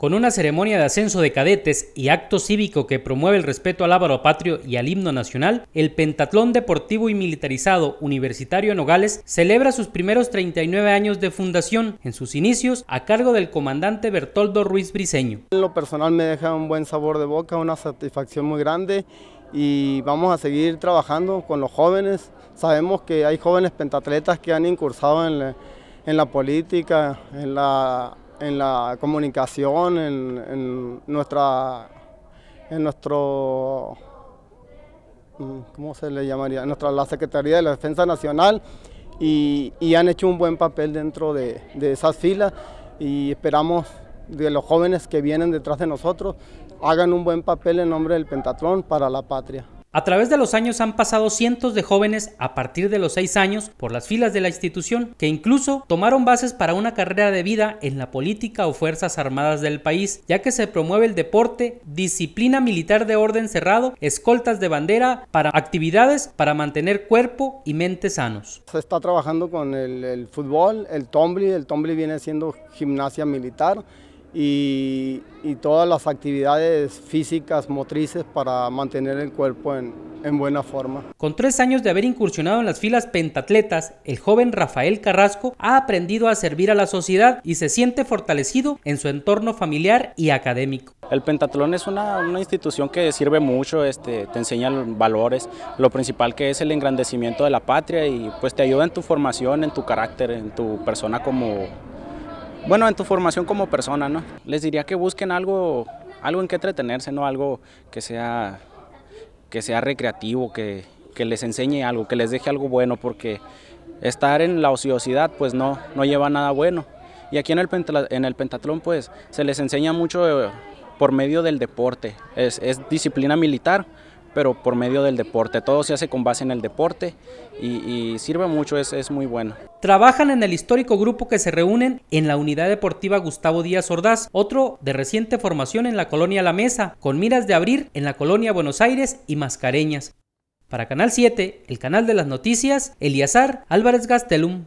con una ceremonia de ascenso de cadetes y acto cívico que promueve el respeto al ávaro patrio y al himno nacional, el Pentatlón Deportivo y Militarizado Universitario Nogales celebra sus primeros 39 años de fundación, en sus inicios a cargo del comandante Bertoldo Ruiz Briseño. lo personal me deja un buen sabor de boca, una satisfacción muy grande y vamos a seguir trabajando con los jóvenes. Sabemos que hay jóvenes pentatletas que han incursado en en la política, en la en la comunicación, en, nuestra, en nuestro, mm, ¿cómo se le llamaría? nuestra, la Secretaría de la Defensa Nacional y, han hecho un buen papel dentro de, esas filas y esperamos que los jóvenes que vienen detrás de nosotros hagan un buen papel en nombre del Pentatlón para la patria. A través de los años han pasado cientos de jóvenes a partir de los 6 años por las filas de la institución, que incluso tomaron bases para una carrera de vida en la política o Fuerzas Armadas del país, ya que se promueve el deporte, disciplina militar de orden cerrado, escoltas de bandera, para actividades para mantener cuerpo y mente sanos. Se está trabajando con el, fútbol, el tombli, el tombli viene siendo gimnasia militar, y, todas las actividades físicas, motrices para mantener el cuerpo en, buena forma. Con tres años de haber incursionado en las filas pentatletas, el joven Rafael Carrasco ha aprendido a servir a la sociedad y se siente fortalecido en su entorno familiar y académico. El pentatlón es una, institución que sirve mucho, este, te enseña valores, lo principal que es el engrandecimiento de la patria y pues te ayuda en tu formación, en tu carácter, en tu persona como bueno, en tu formación como persona, ¿no? Les diría que busquen algo, algo en que entretenerse, ¿no? Algo que sea, que sea recreativo, que, les enseñe algo, que les deje algo bueno, porque estar en la ociosidad pues no, no lleva nada bueno. Y aquí en el, en el pentatlón pues se les enseña mucho eh, por medio del deporte, es disciplina militar, pero por medio del deporte. Todo se hace con base en el deporte y, sirve mucho, es, es, muy bueno. Trabajan en el histórico grupo que se reúnen en la unidad deportiva Gustavo Díaz Ordaz, otro de reciente formación en la colonia La Mesa, con miras de abrir en la colonia Buenos Aires y Mascareñas. Para Canal 7, el canal de las noticias, Eliazar Álvarez Gastelum.